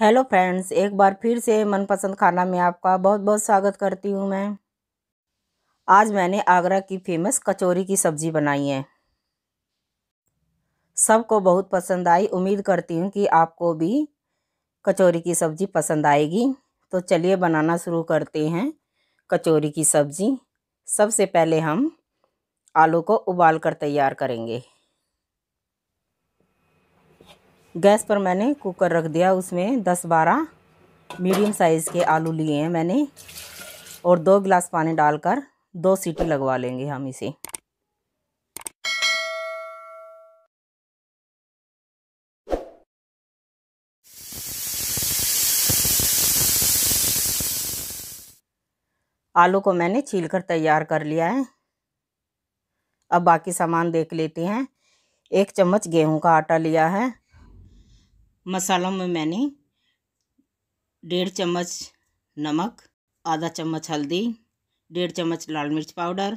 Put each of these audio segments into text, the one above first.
hello friends एक बार फिर से मनपसंद खाना में आपका बहुत बहुत स्वागत करती हूँ मैं आज मैंने आगरा की फेमस कचौरी की सब्ज़ी बनाई है सबको बहुत पसंद आई उम्मीद करती हूँ कि आपको भी कचौरी की सब्ज़ी पसंद आएगी तो चलिए बनाना शुरू करते हैं कचौरी की सब्ज़ी सबसे पहले हम आलू को उबाल कर तैयार करेंगे गैस पर मैंने कुकर रख दिया उसमें दस बारह मीडियम साइज़ के आलू लिए हैं मैंने और दो गिलास पानी डालकर दो सीटी लगवा लेंगे हम इसे आलू को मैंने छीलकर तैयार कर लिया है अब बाकी सामान देख लेते हैं एक चम्मच गेहूं का आटा लिया है मसालों में मैंने डेढ़ चम्मच नमक आधा चम्मच हल्दी डेढ़ चम्मच लाल मिर्च पाउडर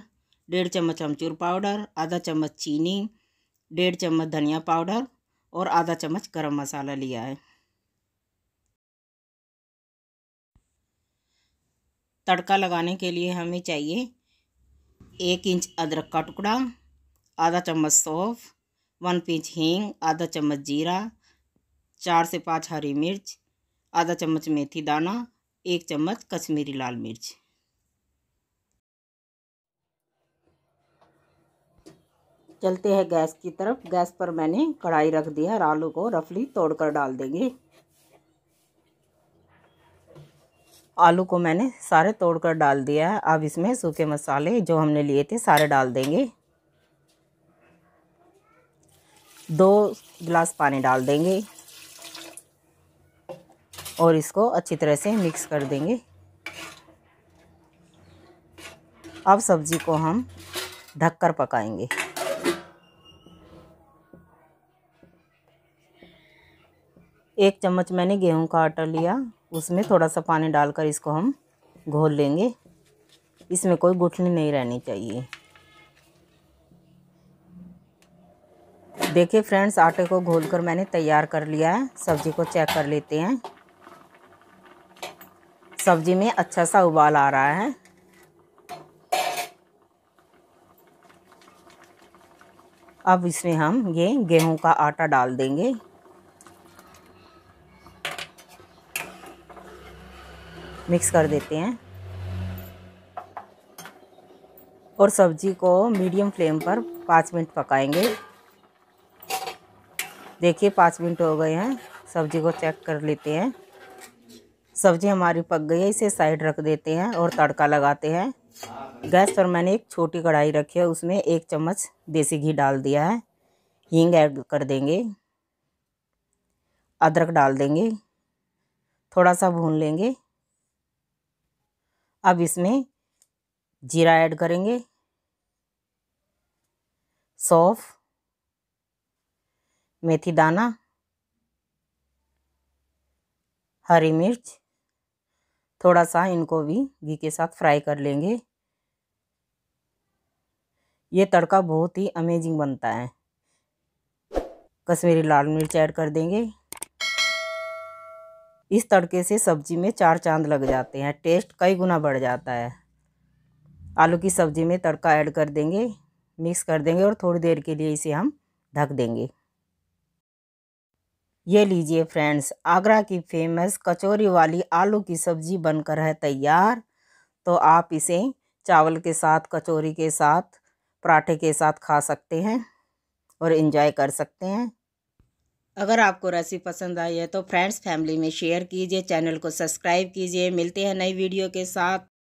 डेढ़ चम्मच अमचूर पाउडर आधा चम्मच चीनी डेढ़ चम्मच धनिया पाउडर और आधा चम्मच गरम मसाला लिया है तड़का लगाने के लिए हमें चाहिए एक इंच अदरक का टुकड़ा आधा चम्मच सौंफ वन पिंच हींग आधा चम्मच जीरा चार से पाँच हरी मिर्च आधा चम्मच मेथी दाना एक चम्मच कश्मीरी लाल मिर्च चलते हैं गैस की तरफ गैस पर मैंने कढ़ाई रख दिया और आलू को रफली तोड़कर डाल देंगे आलू को मैंने सारे तोड़कर डाल दिया है अब इसमें सूखे मसाले जो हमने लिए थे सारे डाल देंगे दो गिलास पानी डाल देंगे और इसको अच्छी तरह से मिक्स कर देंगे अब सब्ज़ी को हम ढककर पकाएंगे एक चम्मच मैंने गेहूं का आटा लिया उसमें थोड़ा सा पानी डालकर इसको हम घोल लेंगे इसमें कोई गुठली नहीं रहनी चाहिए देखिए फ्रेंड्स आटे को घोलकर मैंने तैयार कर लिया है सब्ज़ी को चेक कर लेते हैं सब्जी में अच्छा सा उबाल आ रहा है अब इसमें हम ये गेहूं का आटा डाल देंगे मिक्स कर देते हैं और सब्जी को मीडियम फ्लेम पर पाँच मिनट पकाएंगे देखिए पाँच मिनट हो गए हैं सब्जी को चेक कर लेते हैं सब्जी हमारी पक गई है इसे साइड रख देते हैं और तड़का लगाते हैं गैस पर मैंने एक छोटी कढ़ाई रखी है उसमें एक चम्मच देसी घी डाल दिया है हींग ऐड कर देंगे अदरक डाल देंगे थोड़ा सा भून लेंगे अब इसमें जीरा ऐड करेंगे सौफ मेथी दाना हरी मिर्च थोड़ा सा इनको भी घी के साथ फ्राई कर लेंगे ये तड़का बहुत ही अमेजिंग बनता है कश्मीरी लाल मिर्च ऐड कर देंगे इस तड़के से सब्ज़ी में चार चांद लग जाते हैं टेस्ट कई गुना बढ़ जाता है आलू की सब्ज़ी में तड़का ऐड कर देंगे मिक्स कर देंगे और थोड़ी देर के लिए इसे हम ढक देंगे ये लीजिए फ्रेंड्स आगरा की फेमस कचौरी वाली आलू की सब्ज़ी बनकर है तैयार तो आप इसे चावल के साथ कचौरी के साथ पराठे के साथ खा सकते हैं और इन्जॉय कर सकते हैं अगर आपको रेसिपी पसंद आई है तो फ्रेंड्स फैमिली में शेयर कीजिए चैनल को सब्सक्राइब कीजिए मिलते हैं नई वीडियो के साथ